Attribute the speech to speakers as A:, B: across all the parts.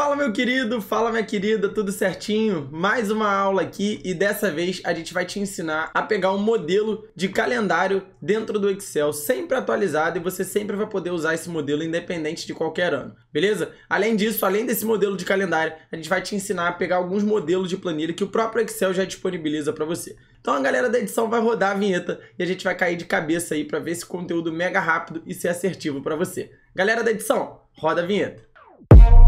A: Fala meu querido, fala minha querida, tudo certinho? Mais uma aula aqui e dessa vez a gente vai te ensinar a pegar um modelo de calendário dentro do Excel, sempre atualizado e você sempre vai poder usar esse modelo independente de qualquer ano, beleza? Além disso, além desse modelo de calendário, a gente vai te ensinar a pegar alguns modelos de planilha que o próprio Excel já disponibiliza para você. Então a galera da edição vai rodar a vinheta e a gente vai cair de cabeça aí para ver esse conteúdo mega rápido e ser assertivo para você. Galera da edição, roda a vinheta. Música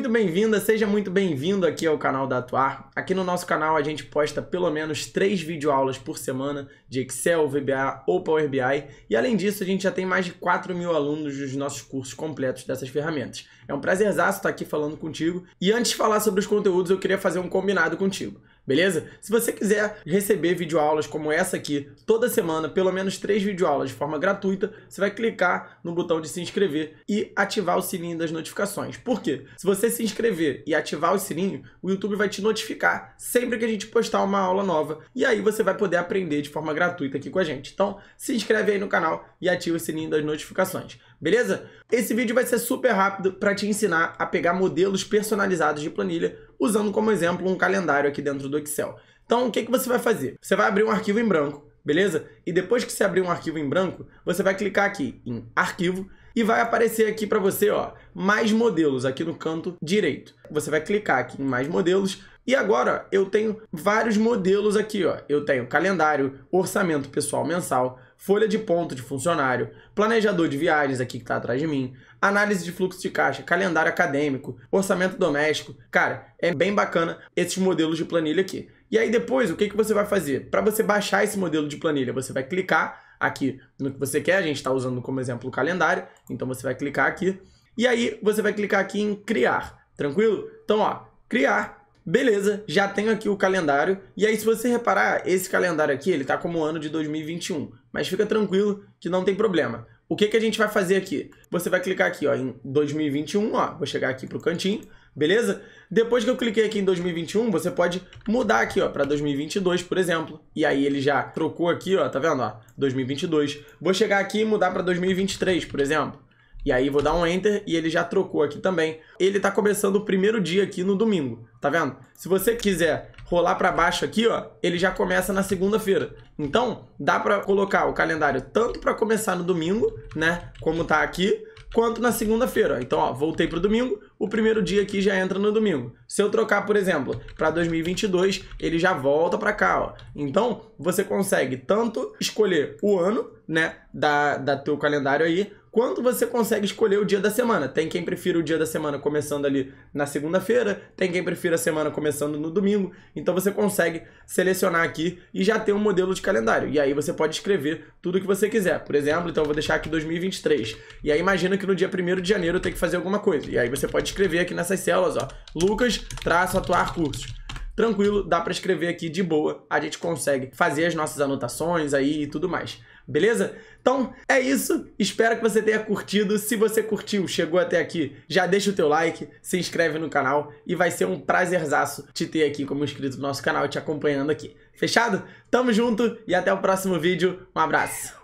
A: muito bem-vinda, seja muito bem-vindo aqui ao canal da Atuar. Aqui no nosso canal a gente posta pelo menos três videoaulas por semana de Excel, VBA ou Power BI e além disso a gente já tem mais de 4 mil alunos dos nossos cursos completos dessas ferramentas. É um prazerzaço estar aqui falando contigo e antes de falar sobre os conteúdos eu queria fazer um combinado contigo beleza? Se você quiser receber videoaulas como essa aqui, toda semana, pelo menos três videoaulas de forma gratuita, você vai clicar no botão de se inscrever e ativar o sininho das notificações. Por quê? Se você se inscrever e ativar o sininho, o YouTube vai te notificar sempre que a gente postar uma aula nova, e aí você vai poder aprender de forma gratuita aqui com a gente. Então, se inscreve aí no canal e ativa o sininho das notificações beleza? Esse vídeo vai ser super rápido para te ensinar a pegar modelos personalizados de planilha usando como exemplo um calendário aqui dentro do Excel. Então, o que, que você vai fazer? Você vai abrir um arquivo em branco, beleza? E depois que você abrir um arquivo em branco, você vai clicar aqui em arquivo e vai aparecer aqui para você, ó, mais modelos aqui no canto direito. Você vai clicar aqui em mais modelos e agora eu tenho vários modelos aqui, ó. Eu tenho calendário, orçamento pessoal mensal, folha de ponto de funcionário, planejador de viagens aqui que está atrás de mim, análise de fluxo de caixa, calendário acadêmico, orçamento doméstico. Cara, é bem bacana esses modelos de planilha aqui. E aí depois, o que, que você vai fazer? Para você baixar esse modelo de planilha, você vai clicar aqui no que você quer. A gente está usando como exemplo o calendário, então você vai clicar aqui. E aí você vai clicar aqui em criar, tranquilo? Então, ó, criar. Beleza, já tenho aqui o calendário. E aí, se você reparar, esse calendário aqui, ele tá como ano de 2021. Mas fica tranquilo que não tem problema. O que, que a gente vai fazer aqui? Você vai clicar aqui ó, em 2021, ó, vou chegar aqui pro cantinho, beleza? Depois que eu cliquei aqui em 2021, você pode mudar aqui ó, para 2022, por exemplo. E aí ele já trocou aqui, ó, tá vendo? Ó, 2022. Vou chegar aqui e mudar para 2023, por exemplo. E aí vou dar um Enter e ele já trocou aqui também. Ele tá começando o primeiro dia aqui no domingo. Tá vendo? Se você quiser rolar para baixo aqui, ó, ele já começa na segunda-feira. Então, dá para colocar o calendário tanto para começar no domingo, né, como tá aqui, quanto na segunda-feira. Então, ó, voltei pro domingo, o primeiro dia aqui já entra no domingo. Se eu trocar, por exemplo, para 2022, ele já volta para cá, ó. Então, você consegue tanto escolher o ano, né, da, da teu calendário aí, quanto você consegue escolher o dia da semana. Tem quem prefira o dia da semana começando ali na segunda-feira, tem quem prefira a semana começando no domingo. Então você consegue selecionar aqui e já ter um modelo de calendário. E aí você pode escrever tudo o que você quiser. Por exemplo, então eu vou deixar aqui 2023. E aí imagina que no dia 1 de janeiro eu tenho que fazer alguma coisa. E aí você pode escrever aqui nessas células, ó, Lucas, traço, atuar, cursos tranquilo, dá para escrever aqui de boa, a gente consegue fazer as nossas anotações aí e tudo mais. Beleza? Então é isso. Espero que você tenha curtido. Se você curtiu, chegou até aqui, já deixa o teu like, se inscreve no canal e vai ser um prazerzaço te ter aqui como inscrito no nosso canal te acompanhando aqui. Fechado? Tamo junto e até o próximo vídeo. Um abraço.